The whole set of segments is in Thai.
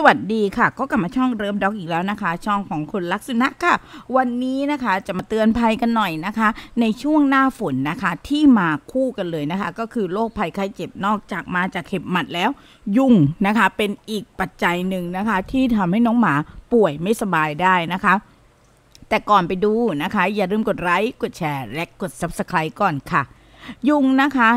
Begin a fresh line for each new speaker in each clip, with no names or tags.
สวัสดีค่ะ ก็กลับมาช่องเริ่มด็อกอีกแล้วนะคะ ช่องของคุณลักษณะค่ะ วันนี้นะคะจะมาเตือนภัยกันหน่อยนะคะ ในช่วงหน้าฝนนะคะที่มาคู่กันเลยนะคะก็คือโรคภัยไข้เจ็บนอกจากมาจากเห็บหมัดแล้วยุงนะคะเป็นอีกปัจจัยหนึ่งนะคะที่ทำให้น้องหมาป่วยไม่สบายได้นะคะ แต่ก่อนไปดูนะคะอย่าลืมกดไลค์กดแชร์ และกด Subscribe ก่อนค่ะ ยุงนะคะ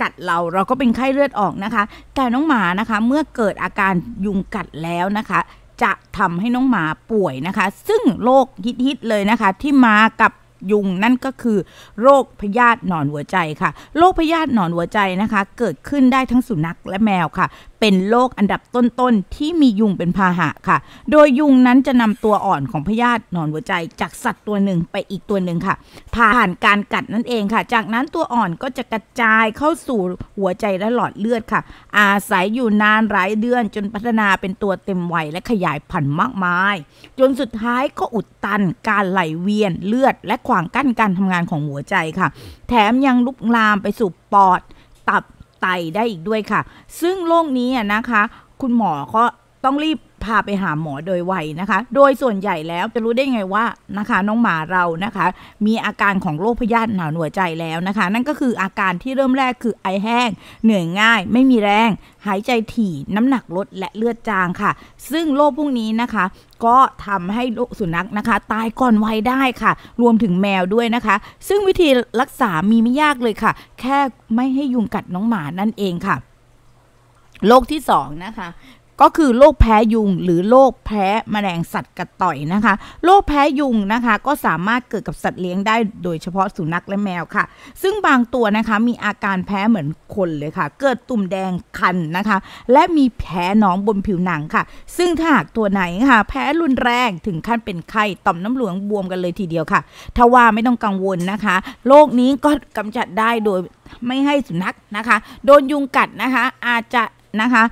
กัดเราเราก็เป็นไข้เลือดออกนะคะ แต่น้องหมานะคะเมื่อเกิดอาการยุงกัดแล้วนะคะ จะทำให้น้องหมาป่วยนะคะ ซึ่งโรคฮิตๆเลยนะคะที่มากับยุงนั่นก็คือโรคพยาธิหนอนหัวใจค่ะโรคพยาธิหนอนหัวใจนะคะ เกิดขึ้นได้ทั้งสุนัขและแมวค่ะเป็นโรคอันดับต้น ๆที่มียุงเป็นพาหะค่ะ โดยยุงนั้นจะนำตัวอ่อนของพยาธิหนอนหัวใจจากสัตว์ตัวหนึ่งไปอีกตัวหนึ่งค่ะผ่านการกัดนั่นเองค่ะ จากนั้นตัวอ่อนก็จะกระจายเข้าสู่หัวใจและหลอดเลือดค่ะ อาศัยอยู่นานหลายเดือน จนพัฒนาเป็นตัวเต็มวัยและขยายพันธุ์มากมาย จนสุดท้ายก็อุดตันการไหลเวียนเลือด และขวางกั้นการทำงานของหัวใจค่ะ แถมยังลุกลามไปสู่ปอดตับไตได้อีกด้วยค่ะ ซึ่งโรคนี้นะคะ คุณหมอก็ต้องรีบพาไปหาหมอโดย ไวนะคะ โดยส่วนใหญ่แล้วจะรู้ได้ไงว่านะคะ น้องหมาเรานะคะ มีอาการของโรคพยาธิหนาวหนวใจแล้วนะคะ นั่นก็คืออาการที่เริ่มแรกคือไอแห้ง เหนื่อยง่าย ไม่มีแรง หายใจถี่น้ำหนัก ลด และเลือดจางค่ะ ซึ่ง โรคพวกนี้นะคะ ก็ทำให้ สุนัขนะคะ ตายก่อนวัยได้ค่ะ รวมถึงแมวด้วยนะคะ ซึ่งวิธีรักษามีไม่ยากเลยค่ะ แค่ไม่ให้ยุงกัดน้องหมานั่นเองค่ะโรคที่2นะคะก็คือโรคแพ้ยุงหรือโรคแพ้ แมลงสัตว์กัดต่อยนะคะ โรคแพ้ยุงนะคะก็สามารถเกิดกับสัตว์เลี้ยงได้โดยเฉพาะสุนัขและแมวค่ะ ซึ่งบางตัวนะคะมีอาการแพ้เหมือนคนเลยค่ะ เกิดตุ่มแดงคันนะคะ และมีแผลหนองบนผิวหนังค่ะ ซึ่งถ้าหากตัวไหนค่ะ แพ้รุนแรงถึงขั้นเป็นไข้ต่อมน้ำเหลืองบวมกันเลยทีเดียวค่ะ ทว่าไม่ต้องกังวลนะคะ โรคนี้ก็กำจัดได้โดยไม่ให้สุนัขนะคะ โดนยุงกัดนะคะ อาจจะนะคะ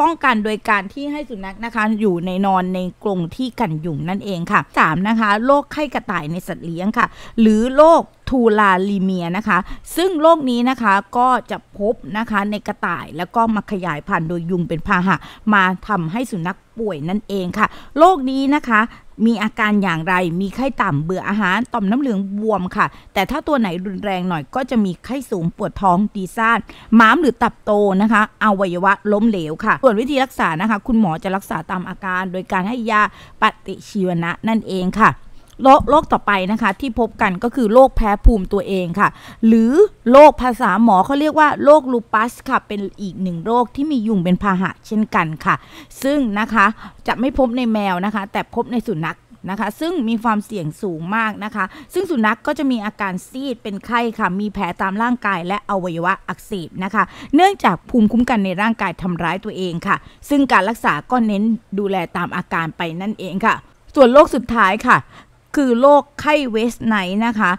ป้องกันโดยการที่ให้สุนัขนะคะอยู่ในนอนในกรงที่กันยุงนั่นเองค่ะ 3. นะคะโรคไข้กระต่ายในสัตว์เลี้ยงค่ะ หรือโรคทูลาลีเมียนะคะ ซึ่งโรคนี้นะคะก็จะพบนะคะในกระต่ายแล้วก็มาขยายพันธุ์โดยยุงเป็นพาหะมาทำให้สุนัขป่วยนั่นเองค่ะโรคนี้นะคะมีอาการอย่างไร มีไข้ต่ำ เบื่ออาหาร ต่อมน้ำเหลืองบวมค่ะ แต่ถ้าตัวไหนรุนแรงหน่อยก็จะมีไข้สูงปวดท้องดีซ่าน ม้ามหรือตับโตนะคะอวัยวะล้มเหลวค่ะ ส่วนวิธีรักษานะคะ คุณหมอจะรักษาตามอาการโดยการให้ยาปฏิชีวนะนั่นเองค่ะโรคต่อไปนะคะที่พบกันก็คือ โรคแพ้ภูมิตัวเองค่ะ หรือ โรคภาษาหมอเขาเรียกว่า โรคลูปัสค่ะ เป็นอีกหนึ่งโรคที่มียุงเป็นพาหะเช่นกันค่ะ ซึ่งนะคะจะไม่พบในแมวนะคะ แต่พบในสุนัขนะคะ ซึ่งมีความเสี่ยงสูงมากนะคะ ซึ่งสุนัขกก็จะมีอาการซีดเป็นไข้ค่ะ มีแผลตามร่างกาย และอวัยวะอักเสบนะคะ เนื่องจากภูมิคุ้มกันในร่างกายทำร้ายตัวเองค่ะ ซึ่งการรักษาก็เน้นดูแลตามอาการไปนั่นเองค่ะ ส่วนโรคสุดท้ายค่ะคือโรคไข้เวสไนนะคะ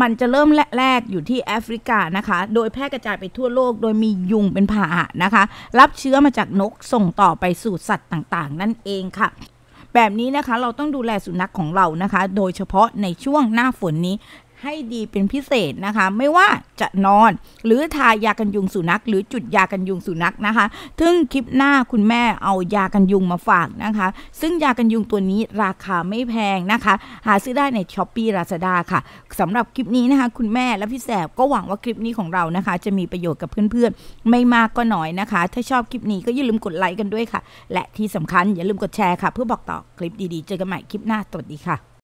มันจะเริ่มแรก อยู่ที่แอฟริกานะคะ โดยแพร่กระจายไปทั่วโลก โดยมียุงเป็นพาหะนะคะ รับเชื้อมาจากนกส่งต่อไปสู่สัตว์ต่างๆ นั่นเองค่ะ แบบนี้นะคะเราต้องดูแลสุนัขของเรานะคะ โดยเฉพาะในช่วงหน้าฝนนี้ให้ดีเป็นพิเศษนะคะ ไม่ว่าจะนอน หรือทายากันยุงสุนัขหรือจุดยากันยุงสุนัขนะคะทึ่งคลิปหน้าคุณแม่เอายากันยุงมาฝากนะคะ ซึ่งยากันยุงตัวนี้ราคาไม่แพงนะคะ หาซื้อได้ในช้อปปี้ราซาด้าค่ะสำหรับคลิปนี้นะคะ คุณแม่และพี่แสบก็หวังว่าคลิปนี้ของเรานะคะ จะมีประโยชน์กับเพื่อนๆ ไม่มากก็น้อยนะคะ ถ้าชอบคลิปนี้ก็อย่าลืมกดไลค์กันด้วยค่ะ และที่สำคัญอย่าลืม กดแชร์ค่ะ เพื่อบอกต่อคลิปดีๆเจอกันใหม่คลิปหน้าสวัสดีค่ะ